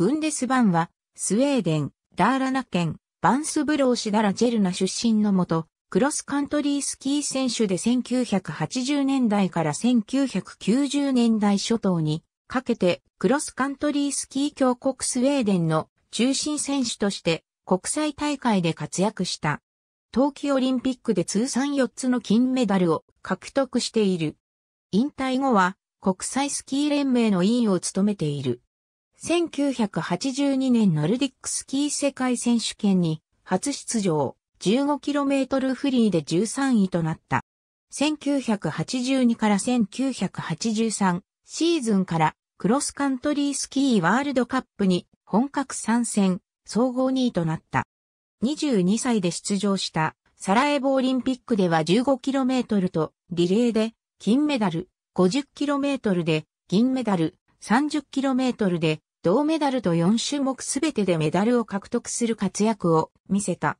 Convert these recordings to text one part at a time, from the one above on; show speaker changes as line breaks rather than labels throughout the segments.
グンデスバンは、スウェーデン、ダーラナ県、バンスブローシダラジェルナ出身のもと、クロスカントリースキー選手で1980年代から1990年代初頭にかけてクロスカントリースキー強国スウェーデンの中心選手として国際大会で活躍した。冬季オリンピックで通算4つの金メダルを獲得している。引退後は国際スキー連盟の委員を務めている。1982年ノルディックスキー世界選手権に初出場 15km フリーで13位となった。1982から1983シーズンからクロスカントリースキーワールドカップに本格参戦、総合2位となった。22歳で出場したサラエボオリンピックでは 15km とリレーで金メダル、50km で銀メダル、30km で銅メダルと4種目すべてでメダルを獲得する活躍を見せた。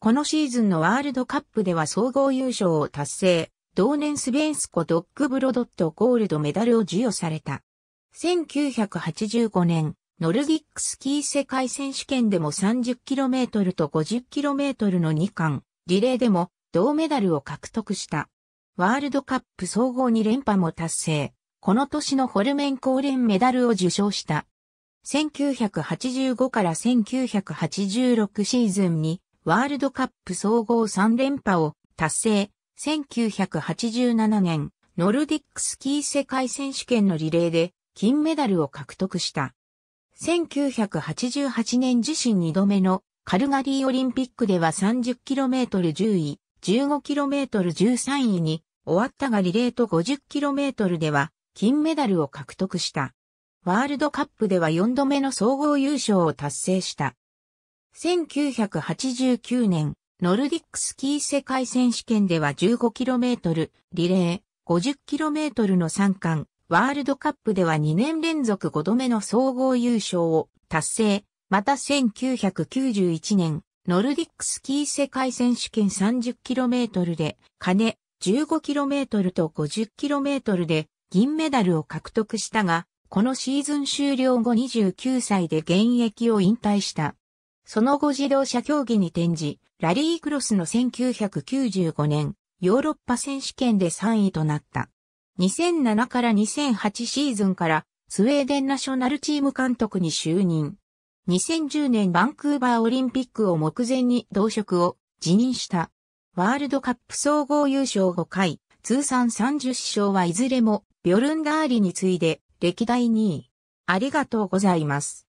このシーズンのワールドカップでは総合優勝を達成、同年スベンスコ・ドッグブロドットゴールドメダルを授与された。1985年、ノルディックスキー世界選手権でも 30km と 50km の2冠、リレーでも銅メダルを獲得した。ワールドカップ総合2連覇も達成。この年のホルメンレ連メダルを受賞した。1985から1986シーズンにワールドカップ総合3連覇を達成。1987年、ノルディックスキー世界選手権のリレーで金メダルを獲得した。1988年自身2度目のカルガリーオリンピックでは 30km10 位、15km13 位に終わったがリレーと 50km では金メダルを獲得した。ワールドカップでは4度目の総合優勝を達成した。1989年、ノルディックスキー世界選手権では 15km、リレー、50km の3冠、ワールドカップでは2年連続5度目の総合優勝を達成。また1991年、ノルディックスキー世界選手権 30km で、金、15km と 50km で銀メダルを獲得したが、このシーズン終了後29歳で現役を引退した。その後自動車競技に転じ、ラリークロスの1995年、ヨーロッパ選手権で3位となった。2007から2008シーズンからスウェーデンナショナルチーム監督に就任。2010年バンクーバーオリンピックを目前に同職を辞任した。ワールドカップ総合優勝5回、通算30勝はいずれもビョルンダーリに次いで歴代2位。ありがとうございます。